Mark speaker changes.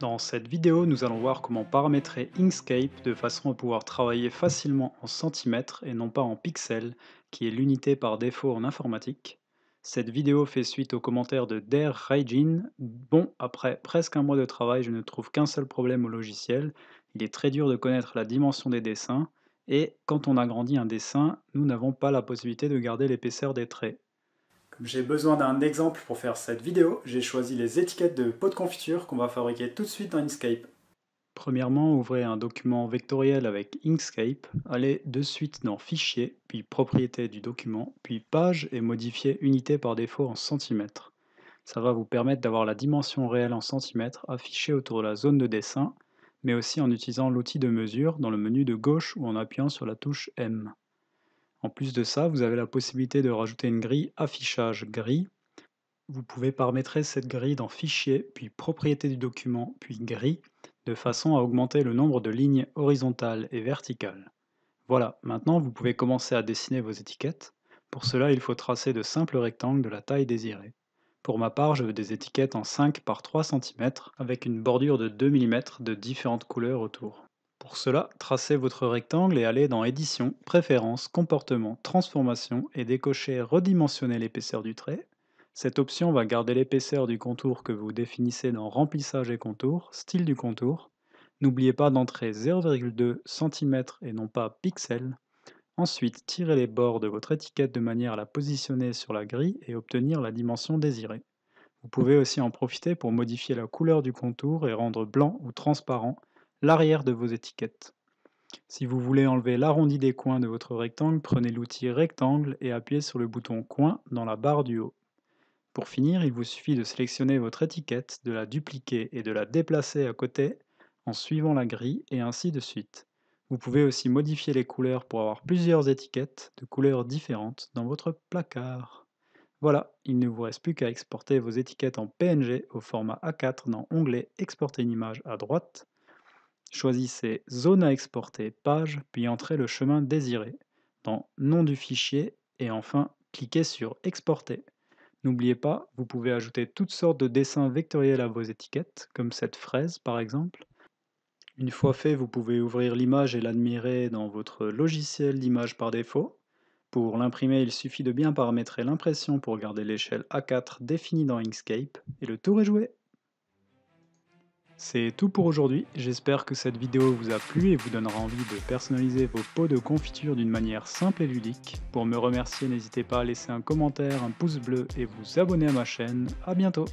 Speaker 1: Dans cette vidéo, nous allons voir comment paramétrer Inkscape de façon à pouvoir travailler facilement en centimètres et non pas en pixels, qui est l'unité par défaut en informatique. Cette vidéo fait suite aux commentaires de Der Raijin. Bon, après presque un mois de travail, je ne trouve qu'un seul problème au logiciel. Il est très dur de connaître la dimension des dessins, et quand on agrandit un dessin, nous n'avons pas la possibilité de garder l'épaisseur des traits j'ai besoin d'un exemple pour faire cette vidéo, j'ai choisi les étiquettes de pots de confiture qu'on va fabriquer tout de suite dans Inkscape. Premièrement, ouvrez un document vectoriel avec Inkscape, allez de suite dans Fichier, puis Propriétés du document, puis Page et modifiez Unité par défaut en centimètres. Ça va vous permettre d'avoir la dimension réelle en centimètres affichée autour de la zone de dessin, mais aussi en utilisant l'outil de mesure dans le menu de gauche ou en appuyant sur la touche M. En plus de ça, vous avez la possibilité de rajouter une grille affichage Gris ». Vous pouvez paramétrer cette grille dans Fichier, puis propriété du document, puis Gris » de façon à augmenter le nombre de lignes horizontales et verticales. Voilà, maintenant vous pouvez commencer à dessiner vos étiquettes. Pour cela, il faut tracer de simples rectangles de la taille désirée. Pour ma part, je veux des étiquettes en 5 par 3 cm avec une bordure de 2 mm de différentes couleurs autour. Pour cela, tracez votre rectangle et allez dans Édition, Préférences, Comportement, Transformation et décochez Redimensionner l'épaisseur du trait. Cette option va garder l'épaisseur du contour que vous définissez dans Remplissage et contour, Style du contour. N'oubliez pas d'entrer 0,2 cm et non pas pixels. Ensuite, tirez les bords de votre étiquette de manière à la positionner sur la grille et obtenir la dimension désirée. Vous pouvez aussi en profiter pour modifier la couleur du contour et rendre blanc ou transparent l'arrière de vos étiquettes. Si vous voulez enlever l'arrondi des coins de votre rectangle, prenez l'outil rectangle et appuyez sur le bouton coin dans la barre du haut. Pour finir, il vous suffit de sélectionner votre étiquette, de la dupliquer et de la déplacer à côté en suivant la grille et ainsi de suite. Vous pouvez aussi modifier les couleurs pour avoir plusieurs étiquettes de couleurs différentes dans votre placard. Voilà, il ne vous reste plus qu'à exporter vos étiquettes en PNG au format A4 dans Onglet Exporter une image à droite, Choisissez Zone à exporter, Page, puis entrez le chemin désiré dans Nom du fichier et enfin cliquez sur Exporter. N'oubliez pas, vous pouvez ajouter toutes sortes de dessins vectoriels à vos étiquettes, comme cette fraise par exemple. Une fois fait, vous pouvez ouvrir l'image et l'admirer dans votre logiciel d'image par défaut. Pour l'imprimer, il suffit de bien paramétrer l'impression pour garder l'échelle A4 définie dans Inkscape, et le tour est joué c'est tout pour aujourd'hui, j'espère que cette vidéo vous a plu et vous donnera envie de personnaliser vos pots de confiture d'une manière simple et ludique. Pour me remercier, n'hésitez pas à laisser un commentaire, un pouce bleu et vous abonner à ma chaîne. A bientôt